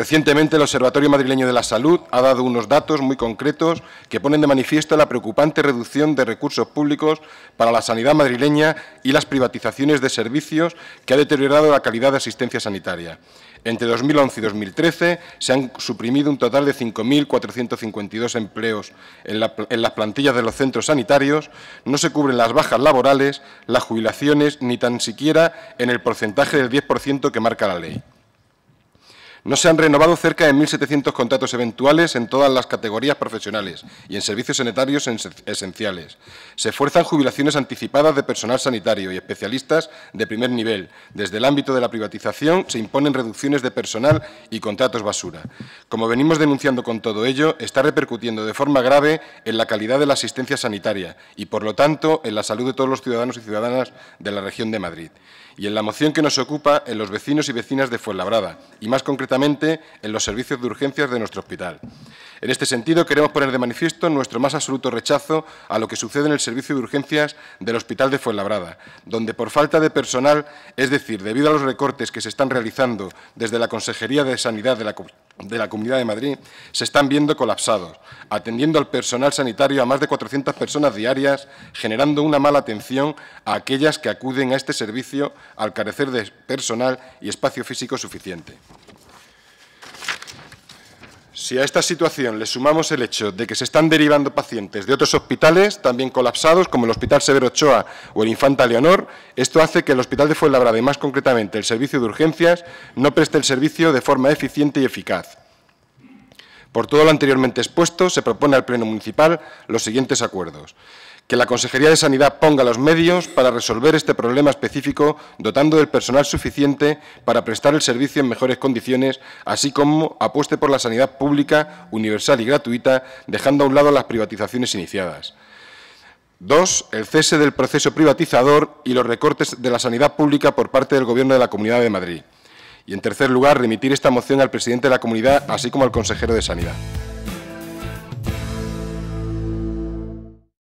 Recientemente el Observatorio Madrileño de la Salud ha dado unos datos muy concretos que ponen de manifiesto la preocupante reducción de recursos públicos para la sanidad madrileña y las privatizaciones de servicios que ha deteriorado la calidad de asistencia sanitaria. Entre 2011 y 2013 se han suprimido un total de 5.452 empleos en, en, las plantillas de los centros sanitarios, no se cubren las bajas laborales, las jubilaciones, ni tan siquiera en el porcentaje del 10% que marca la ley. No se han renovado cerca de 1.700 contratos eventuales en todas las categorías profesionales y en servicios sanitarios esenciales. Se fuerzan jubilaciones anticipadas de personal sanitario y especialistas de primer nivel. Desde el ámbito de la privatización se imponen reducciones de personal y contratos basura. Como venimos denunciando con todo ello, está repercutiendo de forma grave en la calidad de la asistencia sanitaria y, por lo tanto, en la salud de todos los ciudadanos y ciudadanas de la región de Madrid. Y en la moción que nos ocupa, en los vecinos y vecinas de Fuenlabrada, y más concretamente en los servicios de urgencias de nuestro hospital. En este sentido, queremos poner de manifiesto nuestro más absoluto rechazo a lo que sucede en el servicio de urgencias del Hospital de Fuenlabrada, donde por falta de personal, es decir, debido a los recortes que se están realizando desde la Consejería de Sanidad de la, de la Comunidad de Madrid, se están viendo colapsados, atendiendo al personal sanitario a más de 400 personas diarias, generando una mala atención a aquellas que acuden a este servicio al carecer de personal y espacio físico suficiente. Si a esta situación le sumamos el hecho de que se están derivando pacientes de otros hospitales, también colapsados, como el Hospital Severo Ochoa o el Infanta Leonor, esto hace que el Hospital de Fuenlabrada y, más concretamente, el Servicio de Urgencias, no preste el servicio de forma eficiente y eficaz. Por todo lo anteriormente expuesto, se propone al Pleno Municipal los siguientes acuerdos que la Consejería de Sanidad ponga los medios para resolver este problema específico, dotando del personal suficiente para prestar el servicio en mejores condiciones, así como apueste por la sanidad pública, universal y gratuita, dejando a un lado las privatizaciones iniciadas. Dos, el cese del proceso privatizador y los recortes de la sanidad pública por parte del Gobierno de la Comunidad de Madrid. Y, en tercer lugar, remitir esta moción al presidente de la Comunidad, así como al consejero de Sanidad.